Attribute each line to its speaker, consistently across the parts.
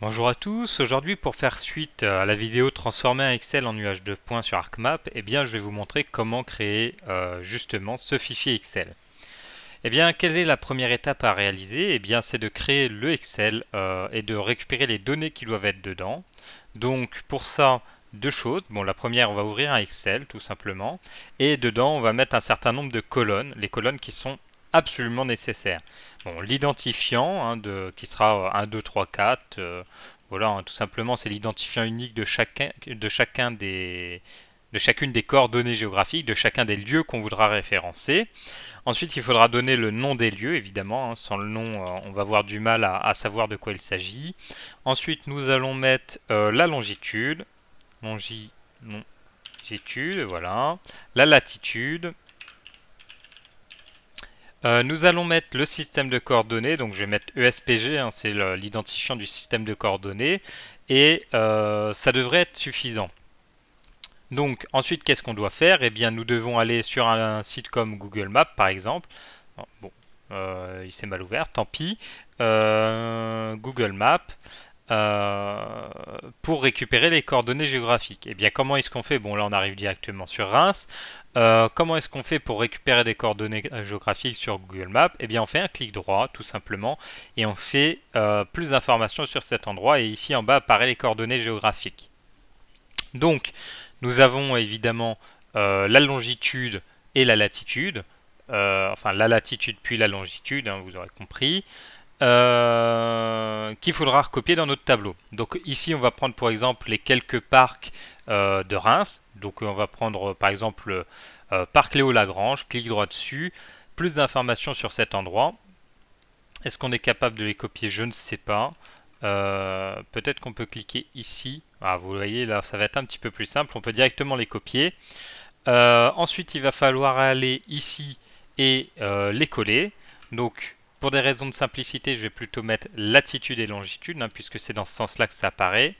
Speaker 1: Bonjour à tous, aujourd'hui pour faire suite euh, à la vidéo transformer un Excel en nuage de points sur ArcMap, eh bien je vais vous montrer comment créer euh, justement ce fichier Excel. Eh bien quelle est la première étape à réaliser Eh bien c'est de créer le Excel euh, et de récupérer les données qui doivent être dedans. Donc pour ça, deux choses. Bon, la première, on va ouvrir un Excel tout simplement, et dedans, on va mettre un certain nombre de colonnes, les colonnes qui sont absolument nécessaire. Bon, l'identifiant hein, de, qui sera 1, 2, 3, 4, voilà, hein, tout simplement c'est l'identifiant unique de chacun, de chacun des de chacune des coordonnées géographiques, de chacun des lieux qu'on voudra référencer. Ensuite, il faudra donner le nom des lieux, évidemment. Hein, sans le nom, euh, on va avoir du mal à, savoir de quoi il s'agit. Ensuite, nous allons mettre euh, la longitude. longitude, voilà. La latitude. Euh, nous allons mettre le système de coordonnées, donc je vais mettre ESPG, hein, c'est l'identifiant du système de coordonnées, et euh, ça devrait être suffisant. Donc ensuite, qu'est-ce qu'on doit faire Eh bien, nous devons aller sur un, site comme Google Maps, par exemple. Bon, euh, il s'est mal ouvert, tant pis. Google Maps. Euh, pour récupérer les coordonnées géographiques. Et eh bien comment est-ce qu'on fait Bon là on arrive directement sur Reims. Euh, comment est-ce qu'on fait pour récupérer des coordonnées euh, géographiques sur Google Maps Et eh bien on fait un clic droit tout simplement et on fait plus d'informations sur cet endroit et ici en bas apparaît les coordonnées géographiques. Donc nous avons évidemment la longitude et la latitude, enfin la latitude puis la longitude, hein, vous aurez compris. Euh, qu'il faudra recopier dans notre tableau. Donc ici, on va prendre pour exemple les quelques parcs euh, de Reims. Donc on va prendre euh, par exemple Parc Léo Lagrange, clic droit dessus, plus d'informations sur cet endroit. Est-ce qu'on est capable de les copier Je ne sais pas. Peut-être qu'on peut cliquer ici. Ah, vous voyez là, ça va être un petit peu plus simple. On peut directement les copier. ensuite, il va falloir aller ici et les coller. Donc pour des raisons de simplicité, je vais plutôt mettre latitude et longitude, hein, puisque c'est dans ce sens-là que ça apparaît.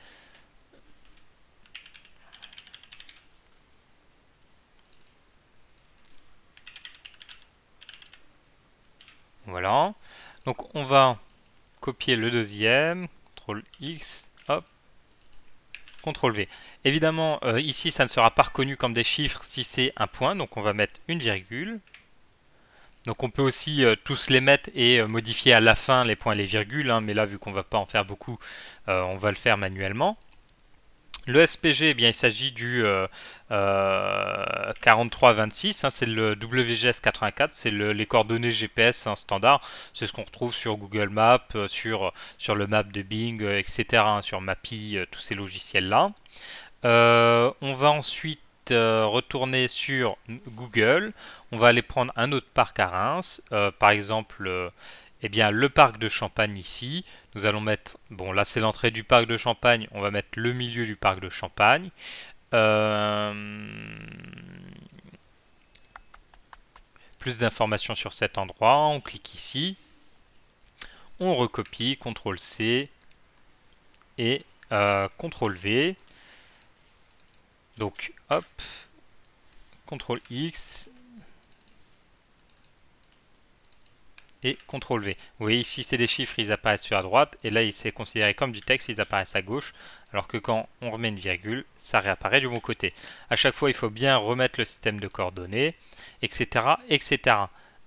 Speaker 1: Voilà. Donc on va copier le deuxième, CTRL X, hop, CTRL V. Évidemment, euh, ici, ça ne sera pas reconnu comme des chiffres si c'est un point, donc on va mettre une virgule. Donc on peut aussi euh, tous les mettre et euh, modifier à la fin les points et les virgules, hein, mais là vu qu'on va pas en faire beaucoup, euh, on va le faire manuellement. Le SPG, eh bien, il s'agit du 4326, hein, c'est le WGS84, c'est les coordonnées GPS hein, standard, c'est ce qu'on retrouve sur Google Maps, sur, sur le map de Bing, etc., sur Mappy, tous ces logiciels-là. on va ensuite euh, retourner sur Google. On va aller prendre un autre parc à Reims. Euh, par exemple, et euh, eh bien, le parc de Champagne ici. Nous allons mettre... Bon, là, c'est l'entrée du parc de Champagne. On va mettre le milieu du parc de Champagne. Plus d'informations sur cet endroit. On clique ici. On recopie. CTRL-C. Et CTRL-V. Donc Hop. CTRL X. Et CTRL V. Vous voyez ici c'est des chiffres, ils apparaissent sur la droite. Et là ils s'est considéré comme du texte, ils apparaissent à gauche. Alors que quand on remet une virgule, ça réapparaît du bon côté. À chaque fois il faut bien remettre le système de coordonnées, etc. etc.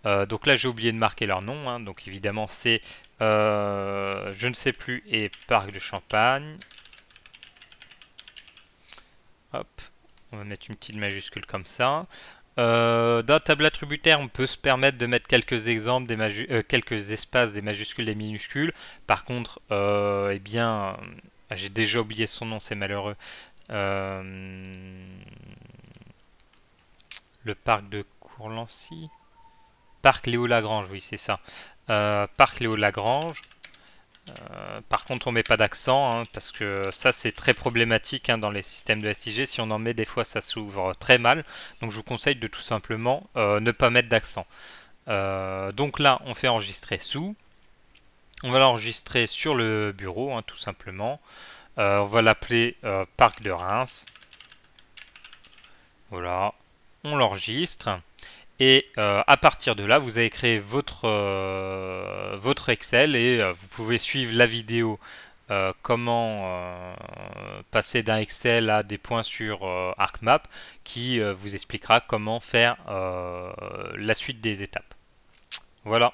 Speaker 1: Euh, donc là j'ai oublié de marquer leur nom. Hein. donc évidemment c'est euh, je ne sais plus et parc de champagne. Hop. On va mettre une petite majuscule comme ça. Euh, dans la table attributaire, on peut se permettre de mettre quelques exemples, des euh, quelques espaces, des majuscules, des minuscules. Par contre, euh, eh bien, j'ai déjà oublié son nom, c'est malheureux. le parc de Courlancy Parc Léo Lagrange, oui, c'est ça. parc Léo Lagrange. Euh, par contre, on met pas d'accent, hein, parce que ça, c'est très problématique hein, dans les systèmes de SIG. Si on en met, des fois, ça s'ouvre très mal. Donc, je vous conseille de tout simplement euh, ne pas mettre d'accent. Euh, donc là, on fait enregistrer sous. On va l'enregistrer sur le bureau, hein, tout simplement. on va l'appeler Parc de Reims. Voilà, on l'enregistre. Et euh, à partir de là, vous avez créé votre, euh, Excel et euh, vous pouvez suivre la vidéo comment passer d'un Excel à des points sur ArcMap qui vous expliquera comment faire la suite des étapes. Voilà.